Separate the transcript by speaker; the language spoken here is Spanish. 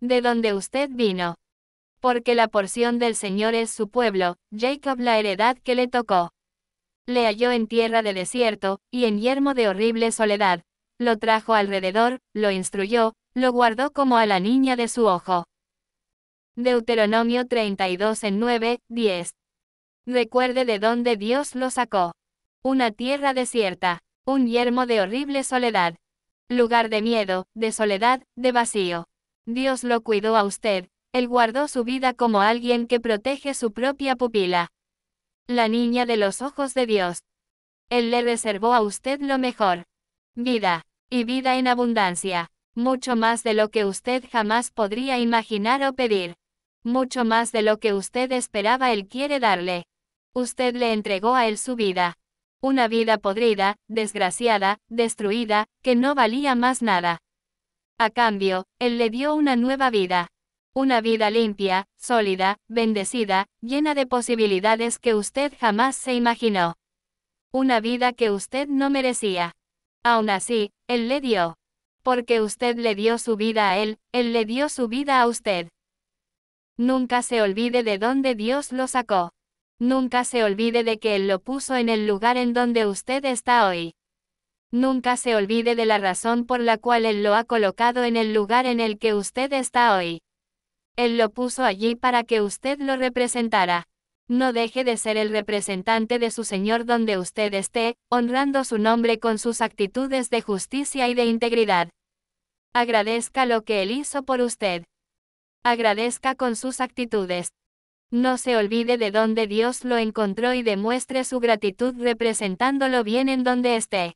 Speaker 1: de donde usted vino. Porque la porción del Señor es su pueblo, Jacob la heredad que le tocó. Le halló en tierra de desierto, y en yermo de horrible soledad. Lo trajo alrededor, lo instruyó, lo guardó como a la niña de su ojo. Deuteronomio 32 en 9, 10. Recuerde de dónde Dios lo sacó. Una tierra desierta, un yermo de horrible soledad. Lugar de miedo, de soledad, de vacío. Dios lo cuidó a usted, él guardó su vida como alguien que protege su propia pupila. La niña de los ojos de Dios. Él le reservó a usted lo mejor. Vida, y vida en abundancia, mucho más de lo que usted jamás podría imaginar o pedir. Mucho más de lo que usted esperaba Él quiere darle. Usted le entregó a Él su vida. Una vida podrida, desgraciada, destruida, que no valía más nada. A cambio, Él le dio una nueva vida. Una vida limpia, sólida, bendecida, llena de posibilidades que usted jamás se imaginó. Una vida que usted no merecía. Aún así, Él le dio. Porque usted le dio su vida a Él, Él le dio su vida a usted. Nunca se olvide de dónde Dios lo sacó. Nunca se olvide de que Él lo puso en el lugar en donde usted está hoy. Nunca se olvide de la razón por la cual Él lo ha colocado en el lugar en el que usted está hoy. Él lo puso allí para que usted lo representara. No deje de ser el representante de su Señor donde usted esté, honrando su nombre con sus actitudes de justicia y de integridad. Agradezca lo que Él hizo por usted. Agradezca con sus actitudes. No se olvide de dónde Dios lo encontró y demuestre su gratitud representándolo bien en donde esté.